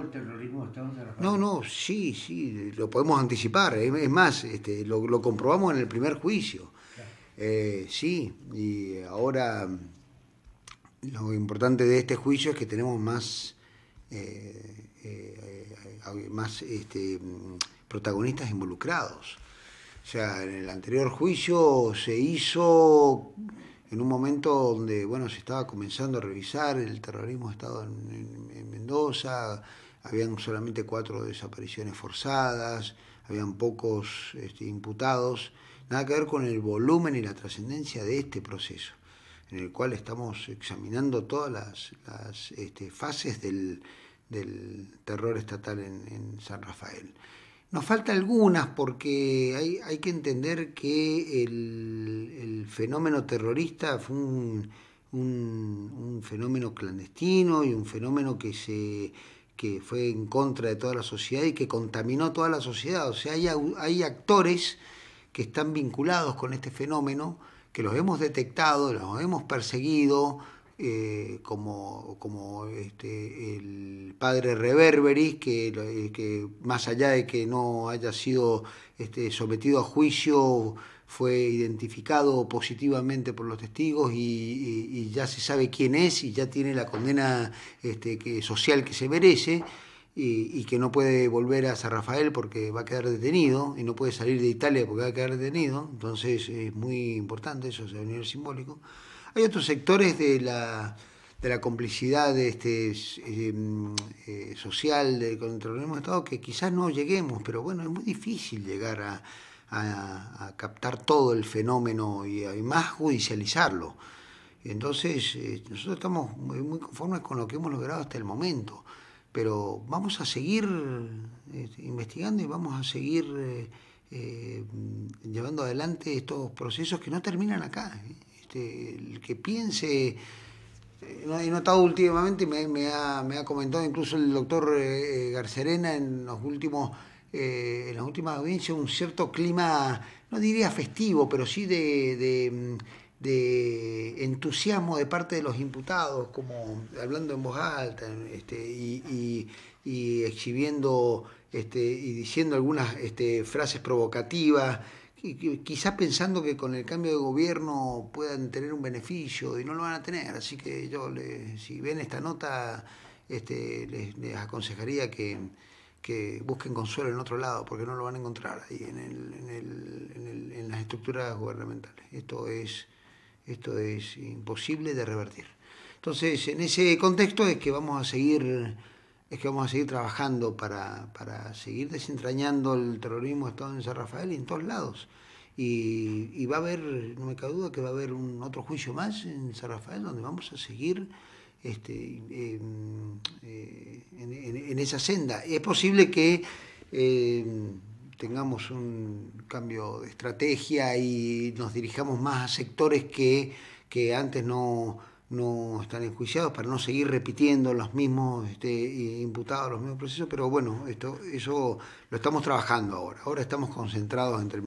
el terrorismo No, no, sí, sí, lo podemos anticipar. Es más, este, lo, comprobamos en el primer juicio. Eh, sí, y ahora mm, lo importante de este juicio es que tenemos más, eh, eh, más este, mm, protagonistas involucrados. O sea, en el anterior juicio se hizo en un momento donde bueno se estaba comenzando a revisar el terrorismo de Estado en, en Mendoza, habían solamente cuatro desapariciones forzadas, habían pocos este, imputados, nada que ver con el volumen y la trascendencia de este proceso, en el cual estamos examinando todas las, este, fases del, terror estatal en, San Rafael. Nos falta algunas porque hay, que entender que el, fenómeno terrorista fue un fenómeno clandestino y un fenómeno que se que fue en contra de toda la sociedad y que contaminó toda la sociedad. O sea, hay, actores que están vinculados con este fenómeno, que los hemos detectado, los hemos perseguido, eh, como, como este, el padre Reverberis, eh, que, más allá de que no haya sido este, sometido a juicio, fue identificado positivamente por los testigos y, ya se sabe quién es y ya tiene la condena este, que, social que se merece. Y, que no puede volver a San Rafael porque va a quedar detenido y no puede salir de Italia porque va a quedar detenido, entonces es muy importante eso, a nivel simbólico. Hay otros sectores de la, de la complicidad de este, eh, eh, social del con el de Estado, que quizás no lleguemos, pero bueno, es muy difícil llegar a, captar todo el fenómeno y, y más judicializarlo. Entonces, eh, nosotros estamos muy, conformes con lo que hemos logrado hasta el momento, pero vamos a seguir este, investigando y vamos a seguir llevando adelante estos procesos que no terminan acá. Este, el que piense este, he notado últimamente, me, me, ha, comentado incluso el doctor eh, eh, Garcerena en los últimos eh, en las últimas audiencias un cierto clima, no diría festivo, pero sí de, entusiasmo de parte de los imputados, como hablando en voz alta este, y, exhibiendo este, y diciendo algunas frases provocativas quizás pensando que con el cambio de gobierno puedan tener un beneficio y no lo van a tener. Así que yo, si ven esta nota, este, les, aconsejaría que, busquen consuelo en otro lado, porque no lo van a encontrar ahí en, en, las estructuras gubernamentales. Esto es, esto es imposible de revertir. Entonces, en ese contexto es que vamos a seguir es que vamos a seguir trabajando para, seguir desentrañando el terrorismo de Estado en San Rafael y en todos lados. Y, va a haber, no me cabe duda, que va a haber un otro juicio más en San Rafael donde vamos a seguir este, em, eh, en, esa senda. Es posible que em, tengamos un cambio de estrategia y nos dirijamos más a sectores que antes no no están enjuiciados para no seguir repitiendo los mismos este, eh, imputados, los mismos procesos, pero bueno, esto, eso lo estamos trabajando ahora. Ahora estamos concentrados en entre